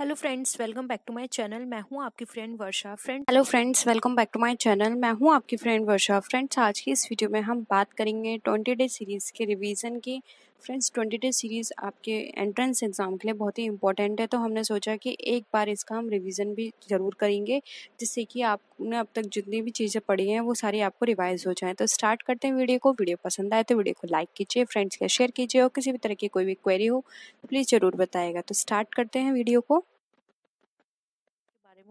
hello friends welcome back to my channel मैं हूं आपकी friend Varsha friend hello friends welcome back to my channel मैं हूं आपकी फ्रेंड वर्षा फ्रेंड्स आज की इस वीडियो में हम बात करेंगे ट्वेंटी डे सीरीज़ के रिवीजन की फ्रेंड्स ट्वेंटी डे सीरीज़ आपके एंट्रेंस एग्ज़ाम के लिए बहुत ही इंपॉर्टेंट है तो हमने सोचा कि एक बार इसका हम रिवीजन भी ज़रूर करेंगे जिससे कि आपने अब तक जितनी भी चीज़ें पढ़ी हैं वो सारी आपको रिवाइज हो जाए तो स्टार्ट करते हैं वीडियो को वीडियो पसंद आए तो वीडियो को लाइक कीजिए फ्रेंड्स के शेयर कीजिए और किसी भी तरह की कोई भी क्वेरी हो तो प्लीज़ ज़रूर बताएगा तो स्टार्ट करते हैं वीडियो को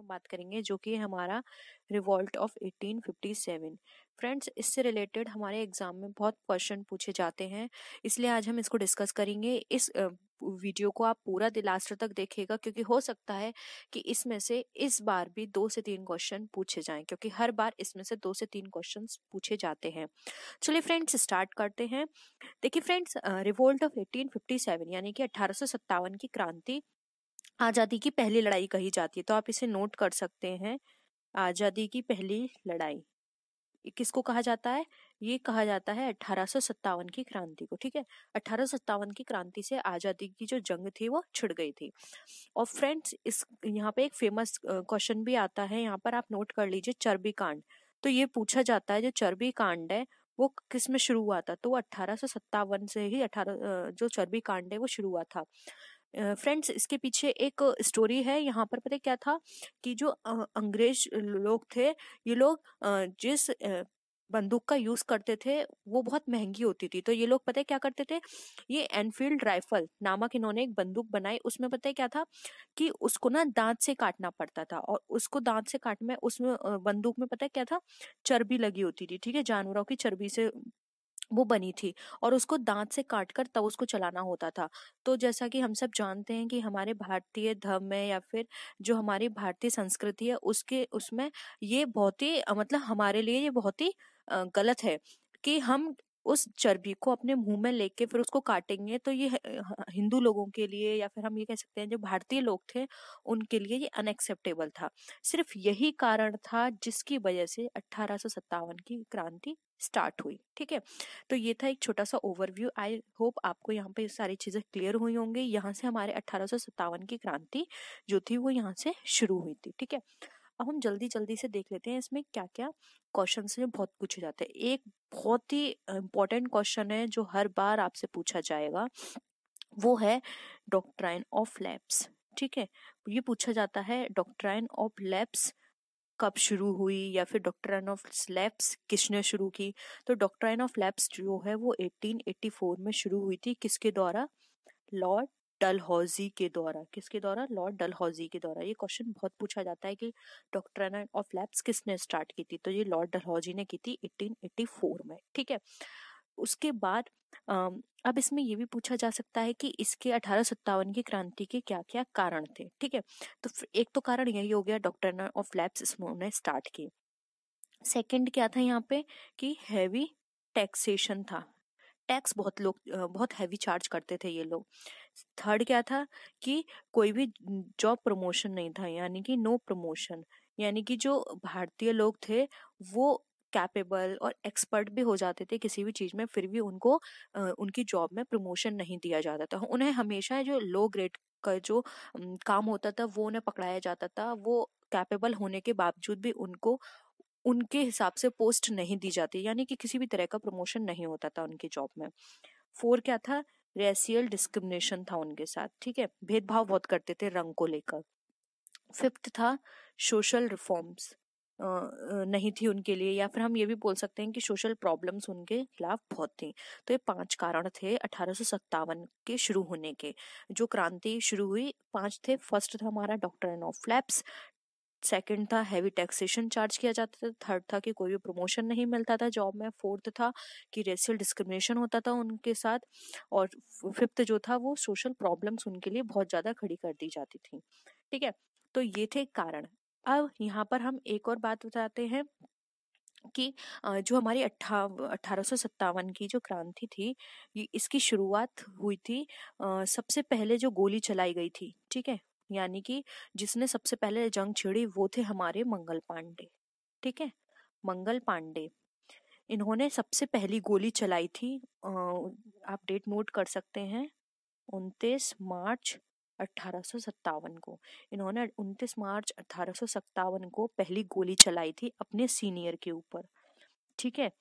बात करेंगे जो कि हमारा रिवॉल्ट ऑफ 1857 फ्रेंड्स इससे रिलेटेड हमारे एग्जाम में बहुत क्वेश्चन पूछे जाते हैं इसलिए आज हम इसको डिस्कस करेंगे इस वीडियो को आप पूरा दिलास्टर तक देखिएगा क्योंकि हो सकता है कि इसमें से इस बार भी दो से तीन क्वेश्चन पूछे जाएं क्योंकि हर बार इसमें से दो से तीन क्वेश्चन पूछे जाते हैं चलिए फ्रेंड्स स्टार्ट करते हैं देखिए फ्रेंड्स रिवोल्ट ऑफ 1857 यानी कि अठारह की क्रांति आज़ादी की पहली लड़ाई कही जाती है तो आप इसे नोट कर सकते हैं आज़ादी की पहली लड़ाई किसको कहा जाता है ये कहा जाता है अठारह की क्रांति को ठीक है अठारह की क्रांति से आज़ादी की जो जंग थी वो छिड़ गई थी और फ्रेंड्स इस यहाँ पे एक फेमस क्वेश्चन भी आता है यहाँ पर आप नोट कर लीजिए चर्बी कांड तो ये पूछा जाता है जो चर्बी कांड है वो किस में शुरू हुआ था तो अठारह से ही अठारह जो चर्बी कांड है वो शुरू हुआ था फ्रेंड्स इसके पीछे एक स्टोरी है यहाँ पर पता क्या था कि जो अंग्रेज लोग थे ये लोग जिस बंदूक का यूज करते थे वो बहुत महंगी होती थी तो ये लोग पता है क्या करते थे ये एनफील्ड राइफल नामक इन्होंने एक बंदूक बनाई उसमें पता है क्या था कि उसको ना दांत से काटना पड़ता था और उसको दांत से काटने में उसमें बंदूक में पता है क्या था चर्बी लगी होती थी ठीक है जानवरों की चर्बी से वो बनी थी और उसको दांत से काट कर तब उसको चलाना होता था तो जैसा कि हम सब जानते हैं कि हमारे भारतीय धर्म में या फिर जो हमारी भारतीय संस्कृति है उसके उसमें ये बहुत ही मतलब हमारे लिए ये बहुत ही गलत है कि हम उस चर्बी को अपने मुंह में लेके फिर उसको काटेंगे तो ये हिंदू लोगों के लिए या फिर हम ये कह सकते हैं जो भारतीय लोग थे उनके लिए ये अनएक्सेप्टेबल था सिर्फ यही कारण था जिसकी वजह से अट्ठारह की क्रांति स्टार्ट हुई ठीक है तो ये था एक छोटा सा ओवरव्यू आई होप आपको यहाँ पे सारी चीज़ें क्लियर हुई होंगी यहाँ से हमारे अट्ठारह की क्रांति जो थी वो यहाँ से शुरू हुई थी ठीक है अब हम जल्दी जल्दी से देख लेते हैं इसमें क्या क्या क्वेश्चन में बहुत पूछे जाते हैं एक बहुत ही इम्पोर्टेंट क्वेश्चन है जो हर बार आपसे पूछा जाएगा वो है डॉक्ट्राइन ऑफ लैब्स ठीक है ये पूछा जाता है डॉक्ट्राइन ऑफ लैब्स कब शुरू हुई या फिर डॉक्ट्राइन ऑफ लैब्स किसने शुरू की तो डॉक्ट्राइन ऑफ लैब्स जो है वो 1884 में शुरू हुई थी किसके द्वारा लॉर्ड डलहौजी के द्वारा किसके द्वारा लॉर्ड डलहौजी के द्वारा ये क्वेश्चन बहुत पूछा जाता है कि डॉक्टर ऑफ लैब्स किसने स्टार्ट की थी तो ये लॉर्ड डलहौजी ने की थी 1884 में ठीक है उसके बाद अब इसमें ये भी पूछा जा सकता है कि इसके अठारह की क्रांति के क्या क्या कारण थे ठीक है तो एक तो कारण यही हो गया डॉक्टर ऑफ लैब्स उन्होंने स्टार्ट किए सेकेंड क्या था यहाँ पे कि हैवी टैक्सेशन था टैक्स बहुत लोग बहुत हैवी चार्ज करते थे ये लोग थर्ड क्या था कि कोई भी जॉब प्रमोशन नहीं था यानी कि नो प्रमोशन यानी कि जो भारतीय लोग थे वो कैपेबल और एक्सपर्ट भी हो जाते थे किसी भी चीज़ में फिर भी उनको उनकी जॉब में प्रमोशन नहीं दिया जाता था उन्हें हमेशा जो लो ग्रेड का जो काम होता था वो उन्हें पकड़ाया जाता था वो कैपेबल होने के बावजूद भी उनको उनके हिसाब से पोस्ट नहीं दी जाती यानी कि किसी भी तरह का प्रमोशन नहीं होता था उनकी जॉब में फोर क्या था रेसियल डिस्क्रिमिनेशन था उनके साथ ठीक है भेदभाव बहुत करते थे रंग को लेकर फिफ्थ था सोशल रिफॉर्म्स नहीं थी उनके लिए या फिर हम ये भी बोल सकते हैं कि सोशल प्रॉब्लम्स उनके खिलाफ बहुत थी तो ये पांच कारण थे अठारह के शुरू होने के जो क्रांति शुरू हुई पांच थे फर्स्ट था हमारा doctrine of lapse second था हैवी टैक्सेशन चार्ज किया जाता था थर्ड था कि कोई भी प्रमोशन नहीं मिलता था जॉब में फोर्थ था कि रेसियल डिस्क्रिमिनेशन होता था उनके साथ और फिफ्थ जो था वो सोशल प्रॉब्लम्स उनके लिए बहुत ज़्यादा खड़ी कर दी जाती थी ठीक है तो ये थे कारण अब यहाँ पर हम एक और बात बताते हैं कि जो हमारी अट्ठा अठारह की जो क्रांति थी इसकी शुरुआत हुई थी सबसे पहले जो गोली चलाई गई थी ठीक है यानी कि जिसने सबसे पहले जंग छेड़ी वो थे हमारे मंगल पांडे ठीक है मंगल पांडे इन्होंने सबसे पहली गोली चलाई थी आप डेट नोट कर सकते हैं उनतीस मार्च अट्ठारह को इन्होंने उनतीस मार्च अट्ठारह को पहली गोली चलाई थी अपने सीनियर के ऊपर ठीक है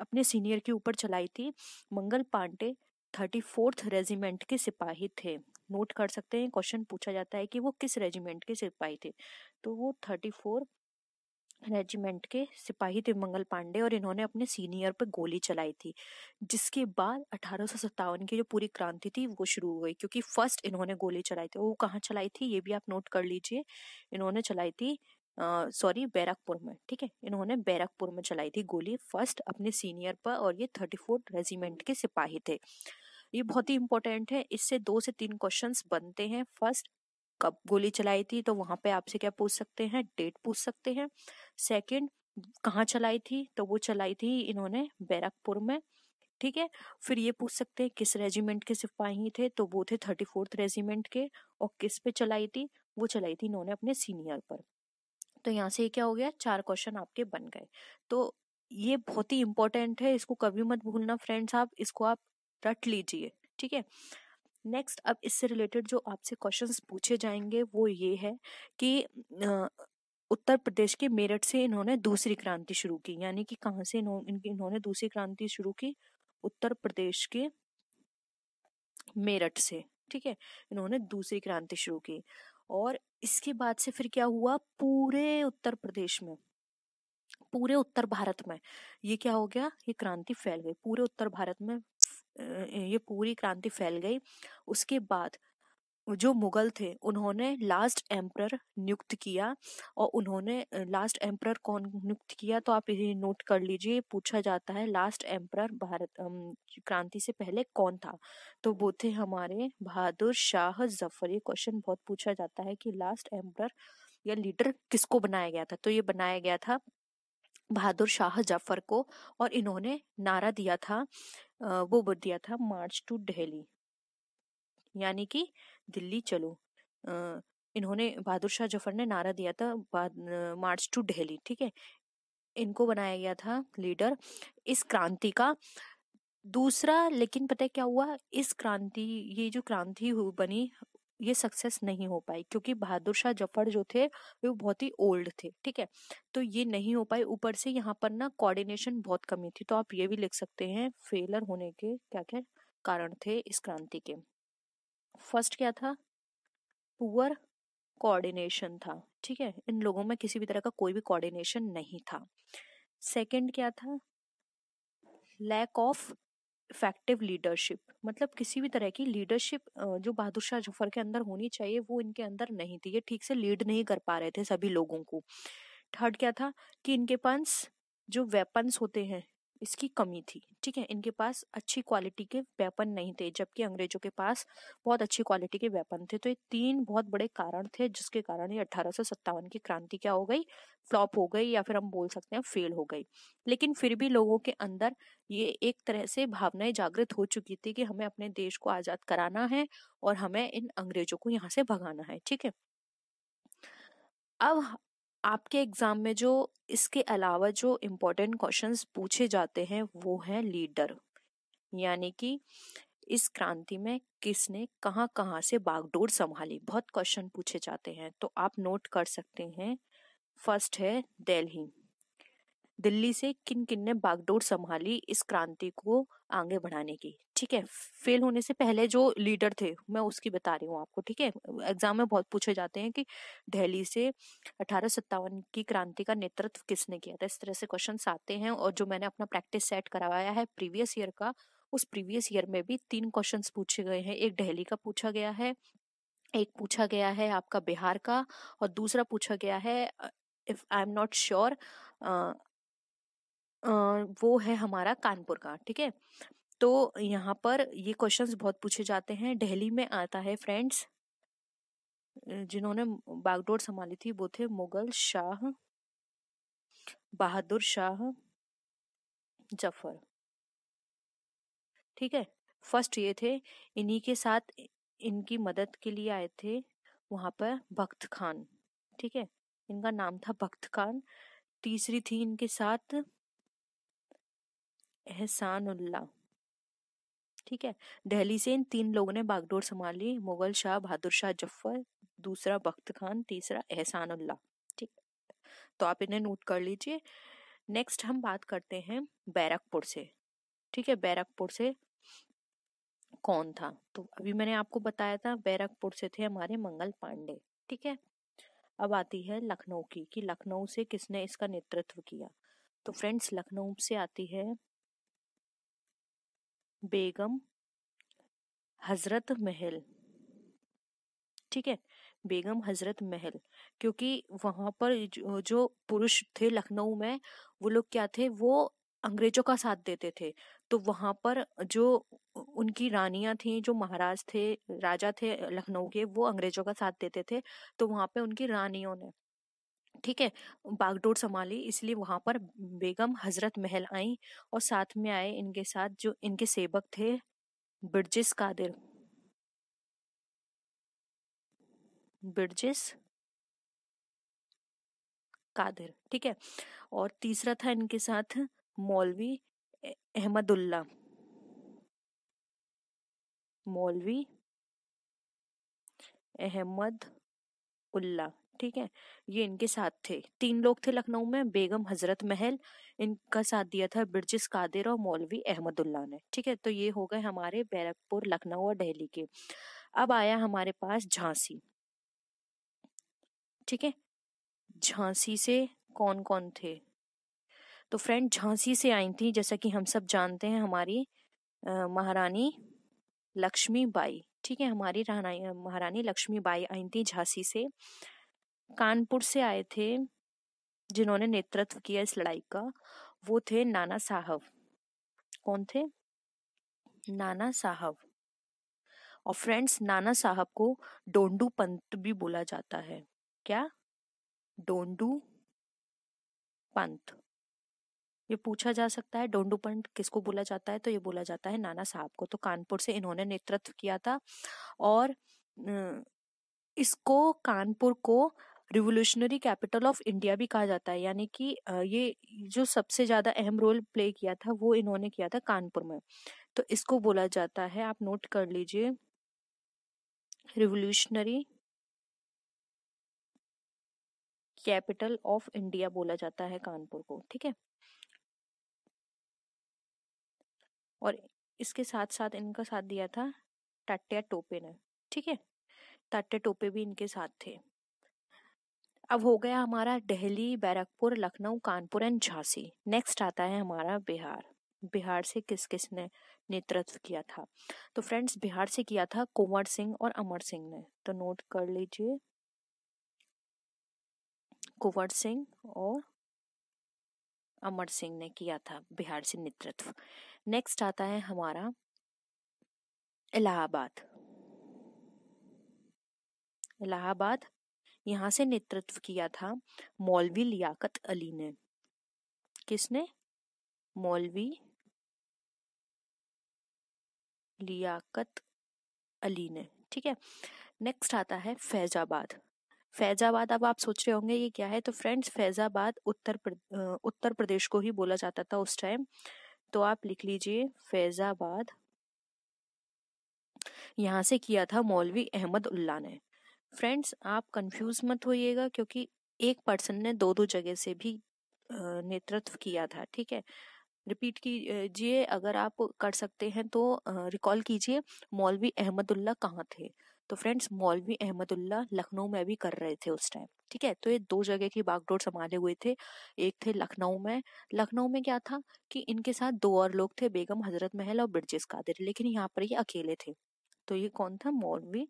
अपने सीनियर के ऊपर चलाई थी Mangal Pandey thirty fourth regiment के सिपाही थे नोट कर सकते हैं क्वेश्चन पूछा जाता है कि वो किस रेजिमेंट के सिपाही थे तो वो थर्टी फोर रेजिमेंट के सिपाही थे मंगल पांडे और इन्होंने अपने सीनियर पर गोली चलाई थी जिसके बाद अठारह की जो पूरी क्रांति थी वो शुरू हो गई क्योंकि फर्स्ट इन्होंने गोली चलाई थी वो कहाँ चलाई थी ये भी आप नोट कर लीजिए इन्होंने चलाई थी सॉरी बैरकपुर में ठीक है इन्होंने बैरकपुर में चलाई थी गोली फर्स्ट अपने सीनियर पर और ये थर्टी रेजिमेंट के सिपाही थे ये बहुत ही इंपॉर्टेंट है इससे दो से तीन क्वेश्चन बनते हैं फर्स्ट कब गोली चलाई थी तो वहां पे आपसे क्या पूछ सकते हैं डेट पूछ सकते हैं सेकंड कहाँ चलाई थी तो वो चलाई थी इन्होंने बैरकपुर में ठीक है फिर ये पूछ सकते हैं किस रेजिमेंट के सिपाही थे तो वो थे थर्टी फोर्थ रेजिमेंट के और किस पे चलाई थी वो चलाई थी इन्होंने अपने सीनियर पर तो यहाँ से क्या हो गया चार क्वेश्चन आपके बन गए तो ये बहुत ही इंपॉर्टेंट है इसको कभी मत भूलना फ्रेंड्स आप इसको आप रट लीजिए ठीक है नेक्स्ट अब इससे रिलेटेड जो आपसे क्वेश्चंस पूछे जाएंगे वो ये है कि उत्तर प्रदेश के मेरठ से इन्होंने दूसरी क्रांति शुरू की यानी कि कहाँ से इन्होंने दूसरी क्रांति शुरू की उत्तर प्रदेश के मेरठ से ठीक है इन्होंने दूसरी क्रांति शुरू की और इसके बाद से फिर क्या हुआ पूरे उत्तर प्रदेश में पूरे उत्तर भारत में ये क्या हो गया ये क्रांति फैल गई पूरे उत्तर भारत में ये पूरी क्रांति फैल गई उसके बाद जो मुगल थे उन्होंने लास्ट एम्प्रर नियुक्त किया और उन्होंने लास्ट एम्प्रर कौन नियुक्त किया तो आप ये नोट कर लीजिए पूछा जाता है लास्ट एम्प्रर भारत क्रांति से पहले कौन था तो वो थे हमारे बहादुर शाह जफर ये क्वेश्चन बहुत पूछा जाता है कि लास्ट एम्प्रर या लीडर किसको बनाया गया था तो ये बनाया गया था बहादुर शाह जफर को और इन्होंने नारा दिया था वो बोल दिया था मार्च टू दिल्ली यानी कि दिल्ली चलो इन्होंने बहादुर शाह जफर ने नारा दिया था मार्च टू दिल्ली ठीक है इनको बनाया गया था लीडर इस क्रांति का दूसरा लेकिन पता है क्या हुआ इस क्रांति ये जो क्रांति बनी ये सक्सेस नहीं हो पाई क्योंकि बहादुर शाह जफर जो थे वे बहुत ही ओल्ड थे ठीक है तो ये नहीं हो पाई ऊपर से यहाँ पर ना कोऑर्डिनेशन बहुत कमी थी तो आप ये भी लिख सकते हैं फेलर होने के क्या क्या कारण थे इस क्रांति के फर्स्ट क्या था पुअर कोऑर्डिनेशन था ठीक है इन लोगों में किसी भी तरह का कोई भी कोऑर्डिनेशन नहीं था सेकंड क्या था लैक ऑफ इफेक्टिव लीडरशिप मतलब किसी भी तरह की लीडरशिप जो बहादुर शाह जफर के अंदर होनी चाहिए वो इनके अंदर नहीं थी ये ठीक से लीड नहीं कर पा रहे थे सभी लोगों को थर्ड क्या था कि इनके पास जो वेपन्स होते हैं इसकी कमी थी ठीक है इनके पास अच्छी क्वालिटी के वेपन नहीं थे जबकि अंग्रेजों के पास बहुत अच्छी क्वालिटी के वेपन थे तो ये तीन बहुत बड़े कारण थे जिसके कारण ये अठारह की क्रांति क्या हो गई फ्लॉप हो गई या फिर हम बोल सकते हैं फेल हो गई लेकिन फिर भी लोगों के अंदर ये एक तरह से भावनाएं जागृत हो चुकी थी कि हमें अपने देश को आजाद कराना है और हमें इन अंग्रेजों को यहाँ से भगाना है ठीक है अब आपके एग्ज़ाम में जो इसके अलावा जो इम्पोर्टेंट क्वेश्चंस पूछे जाते हैं वो हैं लीडर यानी कि इस क्रांति में किसने कहाँ कहाँ से बागडोर संभाली बहुत क्वेश्चन पूछे जाते हैं तो आप नोट कर सकते हैं फर्स्ट है दिल्ली दिल्ली से किन किन ने बागडोर संभाली इस क्रांति को आगे बढ़ाने की ठीक है फेल होने से पहले जो लीडर थे मैं उसकी बता रही हूँ आपको ठीक है एग्जाम में बहुत पूछे जाते हैं कि दिल्ली से अठारह की क्रांति का नेतृत्व किसने किया था इस तरह से क्वेश्चन आते हैं और जो मैंने अपना प्रैक्टिस सेट करवाया है प्रीवियस ईयर का उस प्रीवियस ईयर में भी तीन क्वेश्चन पूछे गए हैं एक दिल्ली का पूछा गया है एक पूछा गया है आपका बिहार का और दूसरा पूछा गया है if I am not sure वो है हमारा कानपुर का ठीक है तो यहाँ पर ये क्वेश्चंस बहुत पूछे जाते हैं दिल्ली में आता है फ्रेंड्स जिन्होंने बागडोर संभाली थी वो थे मुगल शाह बहादुर शाह जफर ठीक है फर्स्ट ये थे इन्हीं के साथ इनकी मदद के लिए आए थे वहां पर भक्त खान ठीक है इनका नाम था भक्त खान तीसरी थी इनके साथ उल्ला ठीक है दिल्ली से इन तीन लोगों ने बागडोर संभाल ली मुगल शाह बहादुर शाह जफर दूसरा बख्त खान तीसरा उल्ला ठीक तो आप इन्हें नोट कर लीजिए नेक्स्ट हम बात करते हैं बैरकपुर से ठीक है बैरकपुर से कौन था तो अभी मैंने आपको बताया था बैरकपुर से थे हमारे मंगल पांडे ठीक है अब आती है लखनऊ की कि लखनऊ से किसने इसका नेतृत्व किया तो फ्रेंड्स लखनऊ से आती है बेगम हजरत महल ठीक है बेगम हजरत महल क्योंकि वहां पर जो, जो पुरुष थे लखनऊ में वो लोग क्या थे वो अंग्रेजों का साथ देते थे तो वहां पर जो उनकी रानियां थी जो महाराज थे राजा थे लखनऊ के वो अंग्रेजों का साथ देते थे तो वहां पे उनकी रानियों ने ठीक है बागडोर संभाली इसलिए वहां पर बेगम हजरत महल आई और साथ में आए इनके साथ जो इनके सेवक थे ब्रजिस कादिर बिरजिस कादिर ठीक है और तीसरा था इनके साथ मौलवी अहमदुल्ला मौलवी अहमद उल्ला ठीक है ये इनके साथ थे तीन लोग थे लखनऊ में बेगम हजरत महल इनका साथ दिया था ब्रजिस कादिर और मौलवी अहमदुल्ला ने ठीक है तो ये हो गए हमारे बैरकपुर लखनऊ और दिल्ली के अब आया हमारे पास झांसी ठीक है झांसी से कौन कौन थे तो फ्रेंड झांसी से आई थी जैसा कि हम सब जानते हैं हमारी महारानी लक्ष्मी बाई ठीक है हमारी महारानी लक्ष्मीबाई आई थी झांसी से कानपुर से आए थे जिन्होंने नेतृत्व किया इस लड़ाई का वो थे नाना साहब कौन थे नाना साहब और फ्रेंड्स नाना साहब को डोंडू पंत भी बोला जाता है क्या डोंडू पंत ये पूछा जा सकता है डोंडू पंत किसको बोला जाता है तो ये बोला जाता है नाना साहब को तो कानपुर से इन्होंने नेतृत्व किया था और इसको कानपुर को रिवोल्यूशनरी कैपिटल ऑफ इंडिया भी कहा जाता है यानी कि ये जो सबसे ज़्यादा अहम रोल प्ले किया था वो इन्होंने किया था कानपुर में तो इसको बोला जाता है आप नोट कर लीजिए रिवोल्यूशनरी कैपिटल ऑफ इंडिया बोला जाता है कानपुर को ठीक है और इसके साथ साथ इनका साथ दिया था टाट्या टोपे ने ठीक है टाट्या टोपे भी इनके साथ थे अब हो गया हमारा दिल्ली बैरकपुर लखनऊ कानपुर एंड झांसी नेक्स्ट आता है हमारा बिहार बिहार से किस किस ने नेतृत्व किया था तो फ्रेंड्स बिहार से किया था कुंवर सिंह और अमर सिंह ने तो नोट कर लीजिए कुंवर सिंह और अमर सिंह ने किया था बिहार से नेतृत्व नेक्स्ट आता है हमारा इलाहाबाद इलाहाबाद यहाँ से नेतृत्व किया था मौलवी लियाकत अली ने किसने मौलवी लियाकत अली ने ठीक है नेक्स्ट आता है फैजाबाद फैजाबाद अब आप सोच रहे होंगे ये क्या है तो फ्रेंड्स फैजाबाद उत्तर प्र, उत्तर प्रदेश को ही बोला जाता था उस टाइम तो आप लिख लीजिए फैजाबाद यहाँ से किया था मौलवी अहमद उल्ला ने फ्रेंड्स आप कंफ्यूज मत होइएगा क्योंकि एक पर्सन ने दो दो जगह से भी नेतृत्व किया था ठीक है रिपीट कीजिए अगर आप कर सकते हैं तो रिकॉल कीजिए मौलवी अहमदुल्ला कहाँ थे तो फ्रेंड्स मौलवी अहमदुल्ला लखनऊ में भी कर रहे थे उस टाइम ठीक है तो ये दो जगह की बागडोर संभाले हुए थे एक थे लखनऊ में लखनऊ में क्या था कि इनके साथ दो और लोग थे बेगम हजरत महल और ब्रजेश कादिर लेकिन यहाँ पर ये अकेले थे तो ये कौन था मौलवी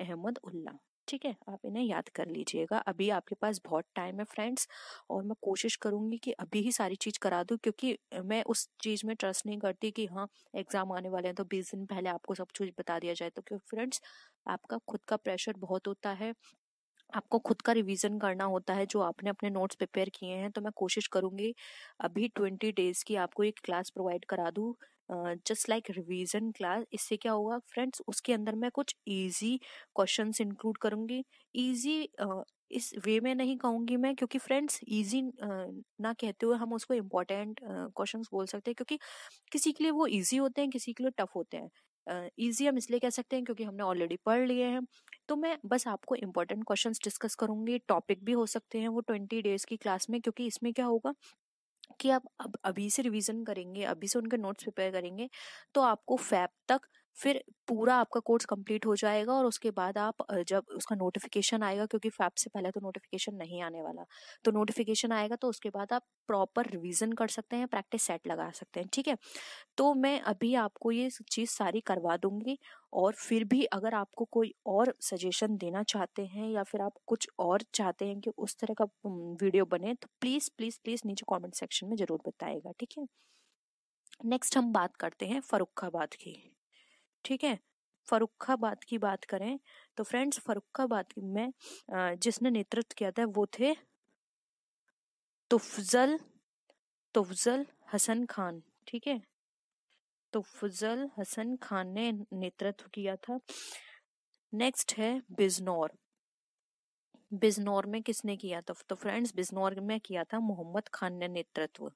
अहमद उल्ला ठीक है आप इन्हें याद कर लीजिएगा अभी आपके पास बहुत टाइम है फ्रेंड्स और मैं कोशिश करूंगी कि अभी ही सारी चीज करा दू क्योंकि मैं उस चीज में ट्रस्ट नहीं करती कि हाँ एग्जाम आने वाले हैं तो बीस दिन पहले आपको सब कुछ बता दिया जाए तो क्योंकि फ्रेंड्स आपका खुद का प्रेशर बहुत होता है आपको खुद का रिवीजन करना होता है जो आपने अपने नोट्स प्रिपेयर किए हैं तो मैं कोशिश करूंगी अभी ट्वेंटी डेज की आपको एक क्लास प्रोवाइड करा दूँ जस्ट लाइक रिवीजन क्लास इससे क्या होगा फ्रेंड्स उसके अंदर मैं कुछ इजी क्वेश्चंस इंक्लूड करूँगी इजी uh, इस वे में नहीं कहूँगी मैं क्योंकि फ्रेंड्स इजी uh, ना कहते हुए हम उसको इम्पोर्टेंट क्वेश्चंस uh, बोल सकते हैं क्योंकि किसी के लिए वो इजी होते हैं किसी के लिए टफ होते हैं ईजी हम इसलिए कह सकते हैं क्योंकि हमने ऑलरेडी पढ़ लिए हैं तो मैं बस आपको इम्पोर्टेंट क्वेश्चंस डिस्कस करूंगी टॉपिक भी हो सकते हैं वो ट्वेंटी डेज की क्लास में क्योंकि इसमें क्या होगा कि आप अब अभी से रिवीजन करेंगे अभी से उनके नोट्स प्रिपेयर करेंगे तो आपको फैब तक फिर पूरा आपका कोर्स कंप्लीट हो जाएगा और उसके बाद आप जब उसका नोटिफिकेशन आएगा क्योंकि फैप से पहले तो नोटिफिकेशन नहीं आने वाला तो नोटिफिकेशन आएगा तो उसके बाद आप प्रॉपर रिवीजन कर सकते हैं प्रैक्टिस सेट लगा सकते हैं ठीक है तो मैं अभी आपको ये चीज़ सारी करवा दूंगी और फिर भी अगर आपको कोई और सजेशन देना चाहते हैं या फिर आप कुछ और चाहते हैं कि उस तरह का वीडियो बने तो प्लीज़ प्लीज़ प्लीज़ नीचे कॉमेंट सेक्शन में ज़रूर बताएगा ठीक है नेक्स्ट हम बात करते हैं फरुखाबाद की ठीक है फरुखाबाद की बात करें तो फ्रेंड्स फरुखाबाद में जिसने नेतृत्व किया था वो थे तुफजल तुफजल हसन खान ठीक है तुफजल हसन खान ने नेतृत्व किया था नेक्स्ट है बिजनौर बिजनौर में किसने किया था तो फ्रेंड्स बिजनौर में किया था मोहम्मद खान ने नेतृत्व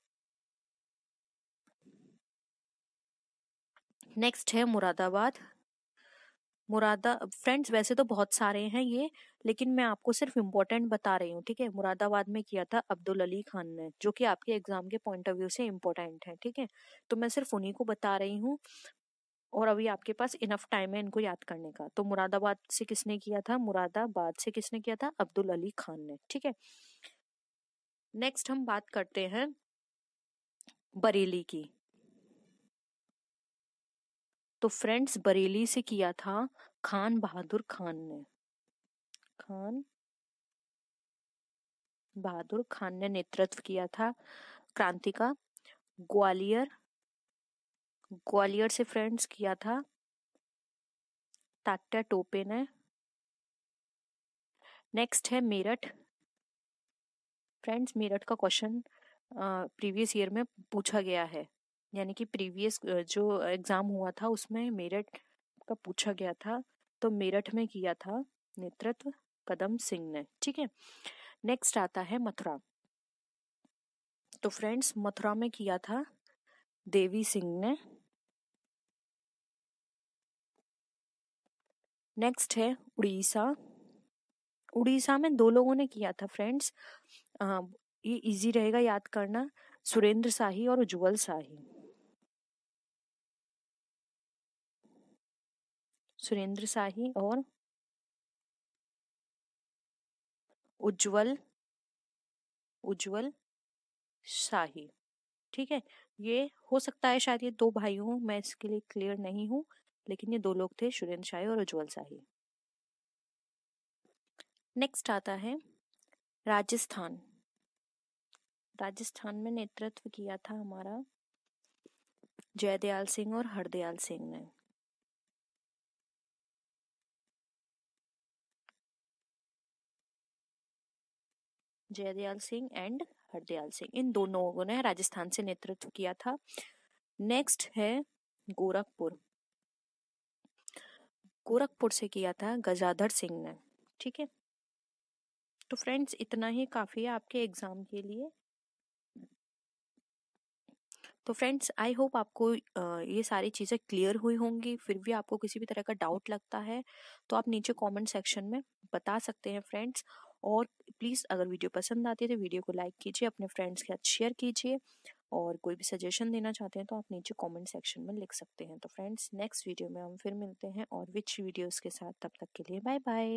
नेक्स्ट है मुरादाबाद मुरादा फ्रेंड्स वैसे तो बहुत सारे हैं ये लेकिन मैं आपको सिर्फ इम्पोर्टेंट बता रही हूँ ठीक है मुरादाबाद में किया था अब्दुल अली खान ने जो कि आपके एग्जाम के पॉइंट ऑफ व्यू से इम्पोर्टेंट है ठीक है तो मैं सिर्फ उन्हीं को बता रही हूँ और अभी आपके पास इनफ टाइम है इनको याद करने का तो मुरादाबाद से किसने किया था मुरादाबाद से किसने किया था अब्दुल अली खान ने ठीक है नेक्स्ट हम बात करते हैं बरेली की तो फ्रेंड्स बरेली से किया था खान बहादुर खान ने खान बहादुर खान ने नेतृत्व किया था क्रांति का ग्वालियर ग्वालियर से फ्रेंड्स किया था टाटा टोपे ने नेक्स्ट है मेरठ फ्रेंड्स मेरठ का क्वेश्चन प्रीवियस ईयर में पूछा गया है यानी कि प्रीवियस जो एग्ज़ाम हुआ था उसमें मेरठ का पूछा गया था तो मेरठ में किया था नेतृत्व कदम सिंह ने ठीक है नेक्स्ट आता है मथुरा तो फ्रेंड्स मथुरा में किया था देवी सिंह ने नेक्स्ट है उड़ीसा उड़ीसा में दो लोगों ने किया था फ्रेंड्स ये इजी रहेगा याद करना सुरेंद्र शाही और उज्जवल शाही सुरेंद्र शाही और उज्जवल उज्जवल शाही ठीक है ये हो सकता है शायद ये दो भाई हूँ मैं इसके लिए क्लियर नहीं हूँ लेकिन ये दो लोग थे सुरेंद्र शाही और उज्जवल शाही नेक्स्ट आता है राजस्थान राजस्थान में नेतृत्व किया था हमारा जयदयाल सिंह और हरदयाल सिंह ने जयदयाल सिंह एंड हरदयाल सिंह इन दोनों लोगों ने राजस्थान से नेतृत्व किया था नेक्स्ट है गोरखपुर गोरखपुर से किया था गजाधर सिंह ने ठीक है तो फ्रेंड्स इतना ही काफी है आपके एग्जाम के लिए तो फ्रेंड्स आई होप आपको ये सारी चीज़ें क्लियर हुई होंगी फिर भी आपको किसी भी तरह का डाउट लगता है तो आप नीचे कमेंट सेक्शन में बता सकते हैं फ्रेंड्स और प्लीज़ अगर वीडियो पसंद आती है तो वीडियो को लाइक कीजिए अपने फ्रेंड्स के साथ शेयर कीजिए और कोई भी सजेशन देना चाहते हैं तो आप नीचे कमेंट सेक्शन में लिख सकते हैं तो फ्रेंड्स नेक्स्ट वीडियो में हम फिर मिलते हैं और विच वीडियोज़ के साथ तब तक के लिए बाय बाय